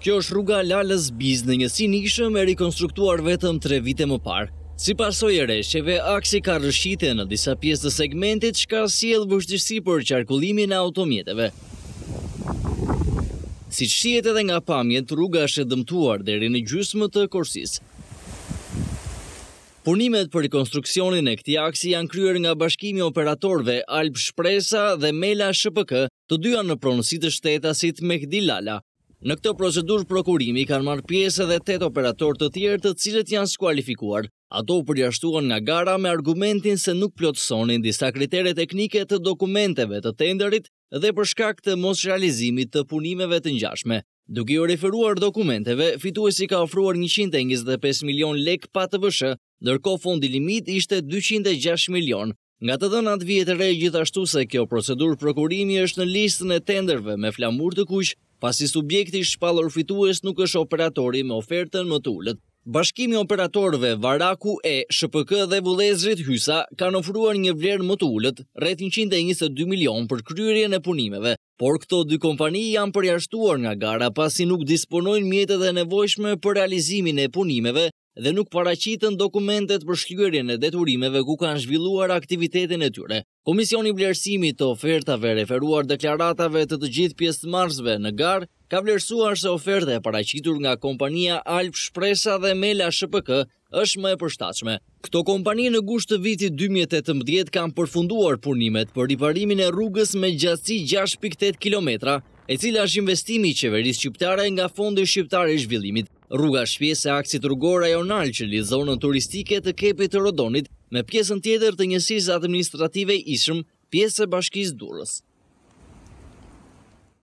Kjo është rruga Lalës Biz në njësi nishëm e rekonstruktuar vetëm 3 vite më parë. Si pasoj e reshjeve, aksi ka rëshqite në disa pjesë të segmentit që ka edhe vështisi për qarkullimin e automjeteve. Si që shiet edhe nga pamjet, rruga është e dëmtuar dheri në gjysmë të korsis. Punimet për rekonstruksionin e këti aksi janë kryer nga bashkimi operatorve Alp Shpresa dhe Mela Shpk, të dyja në pronësit të shtetasit Mehdi Lala. Në këtë procedur prokurimi kanë marrë pjesë edhe tet operator të tjerë të cilët janë skualifikuar. Ato u përjashtuan nga gara me argumentin se nuk plotësonin disa kritere teknike të dokumenteve të tenderit dhe për shkak të mos realizimit të punimeve të ngjashme. Duke i referuar dokumenteve, fituesi ka ofruar 125 milion lek pa të vëshë, ndërko fondi limit ishte 206 milion. Nga të dënat vjetë re gjithashtu se kjo procedur prokurimi është në listën e tenderve me flamur të kush pasi subjekti i shpallur fitues nuk është operatori me ofertën më të ulët. Bashkimi operatorëve Varaku e SHPK dhe Vullëzrit Hysa kanë ofruar një vlerë më të ulët, rreth 122 milion për kryerjen e punimeve, por këto dy kompani janë përjashtuar nga gara pasi nuk disponojnë mjetet e nevojshme për realizimin e punimeve dhe nuk paraqiten dokumentet për shkryerjen e deturimeve ku kanë zhvilluar aktivitetin e tyre. Komisioni Vlerësimi të ofertave referuar deklaratave të të gjithë pjesë marzve në garë ka vlerësuar se oferte e paraqitur nga kompania Alp Shpresa dhe Mela SHPK është më e përshtatshme. Këto kompani në gusht të vitit 2018 kanë përfunduar punimet për riparimin e rrugës me gjatësi 6.8 km, e cila është investimi i qeverisë shqiptare nga fondi shqiptar i zhvillimit rruga shpjes e aksit rrugor rajonal që li zonën turistike të kepit të Rodonit me pjesën tjeder të njësiz administrative ishëm pjesë e bashkis durës.